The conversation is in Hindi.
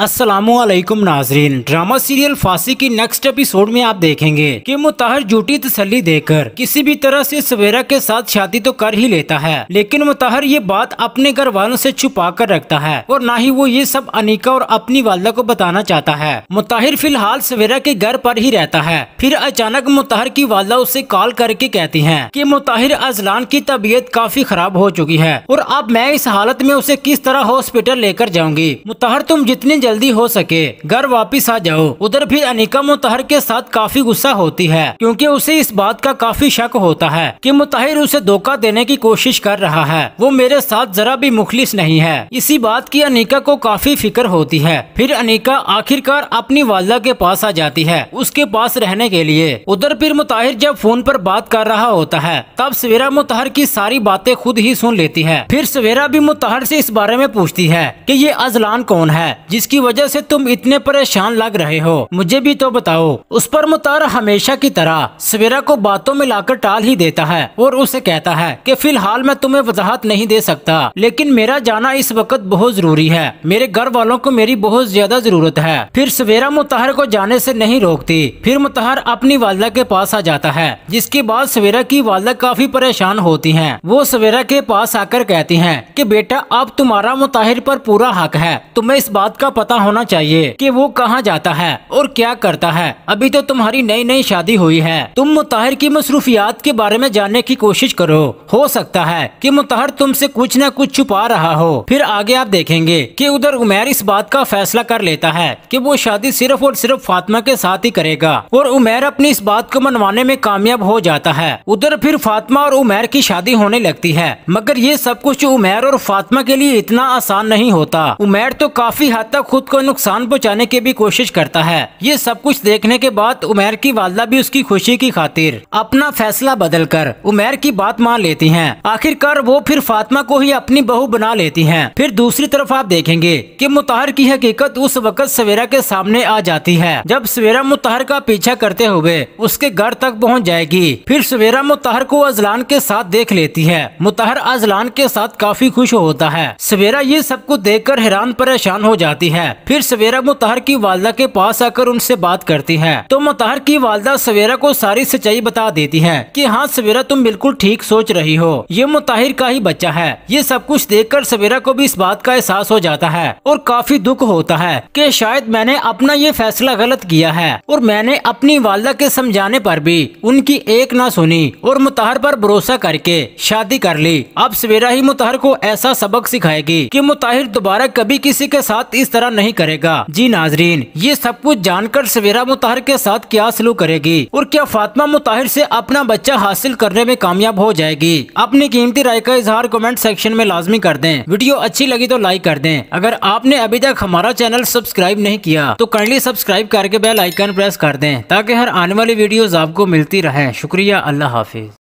असलम नाजरीन ड्रामा सीरियल फांसी की नेक्स्ट एपिसोड में आप देखेंगे कि मुताहर झूठी तसली देकर किसी भी तरह से सवेरा के साथ शादी तो कर ही लेता है लेकिन मुताहर ये बात अपने घर वालों से छुपा कर रखता है और ना ही वो ये सब अनिका और अपनी वालदा को बताना चाहता है मुताहिर फिलहाल सवेरा के घर पर ही रहता है फिर अचानक मुताहर की वालदा उसे कॉल करके कहती है की मुताहिर अजलान की तबीयत काफी खराब हो चुकी है और अब मैं इस हालत में उसे किस तरह हॉस्पिटल लेकर जाऊंगी मुताहर तुम जितने जल्दी हो सके घर वापिस आ जाओ उधर फिर अनिका मुतहर के साथ काफी गुस्सा होती है क्योंकि उसे इस बात का काफी शक होता है कि मुताहिर उसे धोखा देने की कोशिश कर रहा है वो मेरे साथ जरा भी मुखलिस नहीं है इसी बात की अनिका को काफी फिक्र होती है फिर अनिका आखिरकार अपनी वालदा के पास आ जाती है उसके पास रहने के लिए उधर फिर मुताहिर जब फोन पर बात कर रहा होता है तब सवेरा मुताहर की सारी बातें खुद ही सुन लेती है फिर सवेरा भी मुताहर से इस बारे में पूछती है कि ये अजलान कौन है जिसकी जिसकी वजह से तुम इतने परेशान लग रहे हो मुझे भी तो बताओ उस पर मुतार हमेशा की तरह सवेरा को बातों में लाकर टाल ही देता है और उसे कहता है कि फिलहाल मैं तुम्हें वजाहत नहीं दे सकता लेकिन मेरा जाना इस वक्त बहुत जरूरी है मेरे घर वालों को मेरी बहुत ज्यादा जरूरत है फिर सवेरा मुताहर को जाने से नहीं रोकती फिर मुताहर अपनी वालदा के पास आ जाता है जिसके बाद सवेरा की वालदा काफी परेशान होती है वो सवेरा के पास आकर कहती है की बेटा अब तुम्हारा मुताहिर पर पूरा हक है तुम्हें इस बात का पता होना चाहिए कि वो कहाँ जाता है और क्या करता है अभी तो तुम्हारी नई नई शादी हुई है तुम मुताहिर की मसरूफियात के बारे में जानने की कोशिश करो हो सकता है कि मुताहिर तुमसे कुछ न कुछ छुपा रहा हो फिर आगे आप देखेंगे कि उधर उमेर इस बात का फैसला कर लेता है कि वो शादी सिर्फ और सिर्फ फातिमा के साथ ही करेगा और उमेर अपनी इस बात को मनवाने में कामयाब हो जाता है उधर फिर फातिमा और उमेर की शादी होने लगती है मगर ये सब कुछ उमेर और फातिमा के लिए इतना आसान नहीं होता उमेर तो काफी हद तक खुद को नुकसान पहुँचाने की भी कोशिश करता है ये सब कुछ देखने के बाद उमेर की वालदा भी उसकी खुशी की खातिर अपना फैसला बदल कर उमेर की बात मान लेती है आखिरकार वो फिर फातिमा को ही अपनी बहू बना लेती है फिर दूसरी तरफ आप देखेंगे की मुताहर की हकीकत उस वक्त सवेरा के सामने आ जाती है जब सवेरा मुताहर का पीछा करते हुए उसके घर तक पहुँच जाएगी फिर सवेरा मुताहर को अजलान के साथ देख लेती है मुताहर अजलान के साथ काफी खुश होता है सवेरा ये सब कुछ देख कर हैरान परेशान हो जाती है है फिर सवेरा मुतहर की वालदा के पास आकर उनसे बात करती है तो मुतहर की वालदा सवेरा को सारी सच्चाई बता देती है कि हाँ सवेरा तुम बिल्कुल ठीक सोच रही हो ये मुताहिर का ही बच्चा है ये सब कुछ कर सवेरा को भी इस बात का एहसास हो जाता है और काफी दुख होता है की शायद मैंने अपना ये फैसला गलत किया है और मैंने अपनी वालदा के समझाने पर भी उनकी एक ना सुनी और मुतहर पर भरोसा करके शादी कर ली अब सवेरा ही मुतहर को ऐसा सबक सिखाएगी कि मुताहिर दोबारा कभी किसी के साथ इस तरह नहीं करेगा जी नाजरीन ये सब कुछ जानकर सवेरा मुताहिर के साथ क्या सलूक करेगी और क्या फातिमा मुताहिर से अपना बच्चा हासिल करने में कामयाब हो जाएगी अपनी कीमती राय का इजहार कमेंट सेक्शन में लाजमी कर दें वीडियो अच्छी लगी तो लाइक कर दें अगर आपने अभी तक हमारा चैनल सब्सक्राइब नहीं किया तो काइंडली सब्सक्राइब करके बेल आइकन प्रेस कर दें ताकि हर आने वाली वीडियोस आपको मिलती रहे शुक्रिया अल्लाह हाफिज